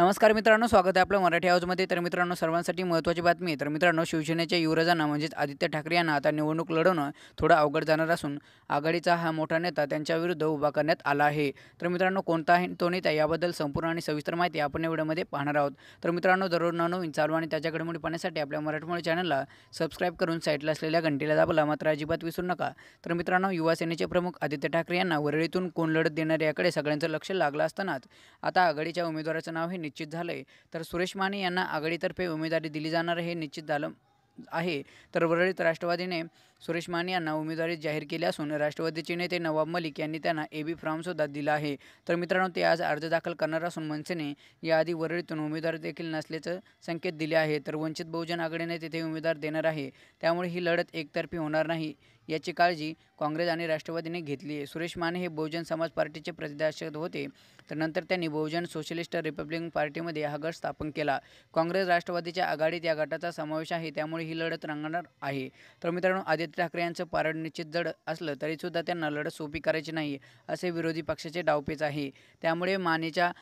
नमस्कार मित्रांनो स्वागत आहे आपल्या मराठी हाऊसमध्ये तर मित्रांनो सर्वांसाठी महत्त्वाची बातमी तर मित्रांनो शिवसेनेच्या युवराजांना म्हणजेच आदित्य ठाकरे यांना आता निवडणूक लढवणं थोडं अवघड जाणार असून आघाडीचा हा मोठा नेता त्यांच्याविरुद्ध उभा करण्यात आला आहे तर मित्रांनो कोणता आहे तो नेता याबद्दल संपूर्ण आणि सविस्तर माहिती आपण या व्हिडिओमध्ये पाहणार आहोत तर मित्रांनो दररोज नवनवीन चालू आणि त्याच्या घडमोडी पाहण्यासाठी आपल्या मराठमोळी चॅनलला सबस्क्राईब करून साईटला असलेल्या घंटीला दाबला मात्र अजिबात विसरू नका तर मित्रांनो युवासेनेचे प्रमुख आदित्य ठाकरे यांना वरळीतून कोण लढत देणार याकडे सगळ्यांचं लक्ष लागलं असतानाच आता आघाडीच्या उमेदवाराचं नाव हे निश्चित झालं तर सुरेश माने यांना आघाडीतर्फे उमेदवारी दिली जाणार हे निश्चित झालं आहे तर वरळीत राष्ट्रवादीने सुरेश माने यांना उमेदवारी जाहीर केली असून राष्ट्रवादीचे नेते नवाब मलिक यांनी त्यांना ए बी फॉर्मसुद्धा दिला आहे तर मित्रांनो ते आज अर्ज दाखल करणार असून मनसेने याआधी वरळीतून उमेदवार देखील नसल्याचं संकेत दिले आहे तर वंचित बहुजन आघाडीने तिथे उमेदवार देणार आहे त्यामुळे ही लढत एकतर्फी होणार नाही याची काळजी काँग्रेस आणि राष्ट्रवादीने घेतली आहे सुरेश माने हे बहुजन समाज पार्टीचे प्रदेशाध्यक्ष होते तर नंतर त्यांनी बहुजन सोशलिस्ट रिपब्लिकन पार्टीमध्ये हा गट स्थापन केला काँग्रेस राष्ट्रवादीच्या आघाडीत या गटाचा समावेश आहे त्यामुळे ही लढत रंगणार आहे तर मित्रांनो आदित्य ठाकरे यांचं पार निश्चित जड असलं तरीसुद्धा त्यांना लढत सोपी करायची नाही असे विरोधी पक्षाचे डावपेच आहे त्यामुळे मानेच्या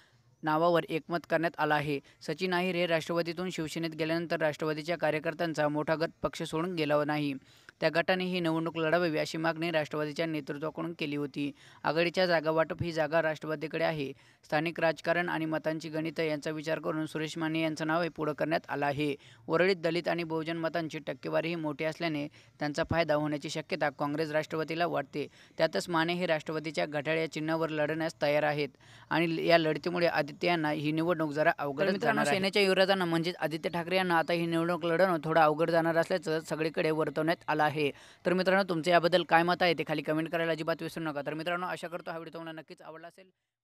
नावावर एकमत करण्यात आलं आहे सचिन आहिर हे राष्ट्रवादीतून शिवसेनेत गेल्यानंतर राष्ट्रवादीच्या कार्यकर्त्यांचा मोठा गट पक्ष सोडून गेला नाही त्या गटाने ही निवडणूक लढावी अशी मागणी राष्ट्रवादीच्या नेतृत्वाकडून केली होती आघाडीच्या जागा वाटप ही जागा राष्ट्रवादीकडे आहे स्थानिक राजकारण आणि मतांची गणितं यांचा विचार करून सुरेश माने यांचं नाव पुढं करण्यात आलं आहे वरळीत दलित आणि बहुजन मतांची टक्केवारीही मोठी असल्याने त्यांचा फायदा होण्याची शक्यता काँग्रेस राष्ट्रवादीला वाटते त्यातच माने हे राष्ट्रवादीच्या घटाळ्या चिन्हावर लढण्यास तयार आहेत आणि या लढतीमुळे आदित्य यांना ही निवडणूक जरा अवघड मित्रांनो सेनेच्या युवराजांना म्हणजे आदित्य ठाकरे यांना आता ही निवडणूक लढणं थोडं अवघड जाणार असल्याचं सगळीकडे वर्तवण्यात आलं आहे तर मित्रांनो तुमचं याबद्दल काय मत आहे ते खाली कमेंट करायला अजिबात विसरू नका तर मित्रांनो आशा करतो हा व्हिडिओ तुम्हाला नक्कीच आवडला असेल